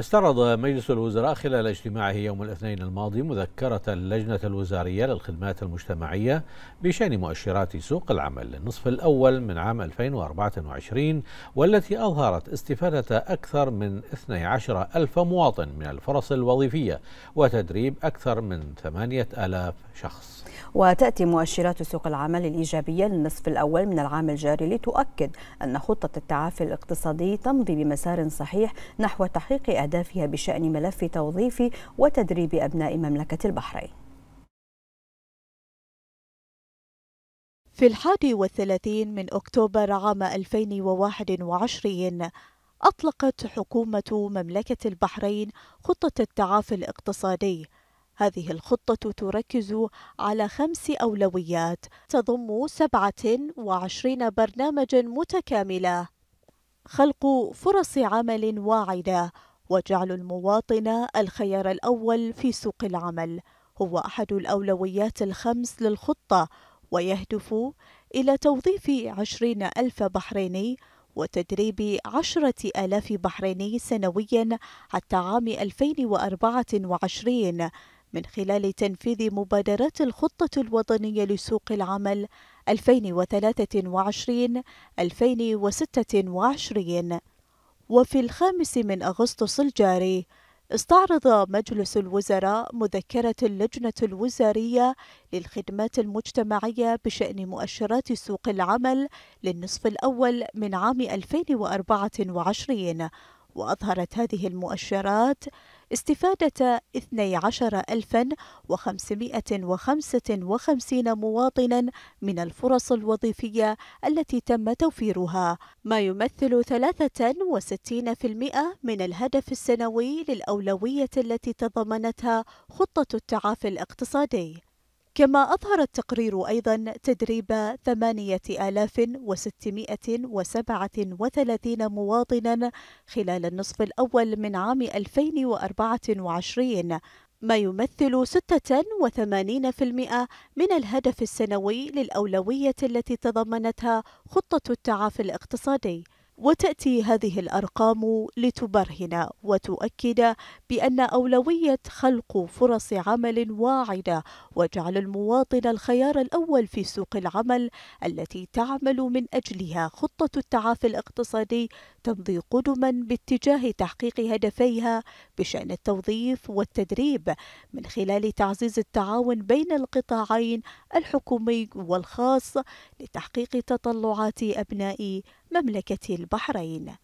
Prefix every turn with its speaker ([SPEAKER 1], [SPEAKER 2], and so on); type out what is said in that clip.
[SPEAKER 1] استرد مجلس الوزراء خلال اجتماعه يوم الاثنين الماضي مذكرة اللجنة الوزارية للخدمات المجتمعية بشأن مؤشرات سوق العمل للنصف الأول من عام 2024 والتي أظهرت استفادة أكثر من 12 ألف مواطن من الفرص الوظيفية وتدريب أكثر من 8000 شخص
[SPEAKER 2] وتأتي مؤشرات سوق العمل الإيجابية للنصف الأول من العام الجاري لتؤكد أن خطة التعافي الاقتصادي تمضي بمسار صحيح نحو تحقيق أهدافها بشأن ملف توظيف وتدريب أبناء مملكة البحرين في الحادي والثلاثين من أكتوبر عام 2021 أطلقت حكومة مملكة البحرين خطة التعافي الاقتصادي هذه الخطة تركز على خمس أولويات تضم 27 برنامجا متكاملة خلق فرص عمل واعدة وجعل المواطن الخيار الأول في سوق العمل هو أحد الأولويات الخمس للخطة ويهدف إلى توظيف عشرين ألف بحريني وتدريب عشرة آلاف بحريني سنويا حتى عام 2024 من خلال تنفيذ مبادرات الخطة الوطنية لسوق العمل 2023 2026 وفي الخامس من أغسطس الجاري استعرض مجلس الوزراء مذكرة اللجنة الوزارية للخدمات المجتمعية بشأن مؤشرات سوق العمل للنصف الأول من عام 2024 وأظهرت هذه المؤشرات استفادة 12555 مواطنا من الفرص الوظيفية التي تم توفيرها ما يمثل 63% من الهدف السنوي للأولوية التي تضمنتها خطة التعافي الاقتصادي كما أظهر التقرير أيضا تدريب 8637 مواطنا خلال النصف الأول من عام 2024 ما يمثل 86% من الهدف السنوي للأولوية التي تضمنتها خطة التعافي الاقتصادي وتأتي هذه الأرقام لتبرهن وتؤكد بأن أولوية خلق فرص عمل واعدة وجعل المواطن الخيار الأول في سوق العمل التي تعمل من أجلها خطة التعافي الاقتصادي تمضي قدما باتجاه تحقيق هدفيها بشأن التوظيف والتدريب من خلال تعزيز التعاون بين القطاعين الحكومي والخاص لتحقيق تطلعات أبناء مملكة البحرين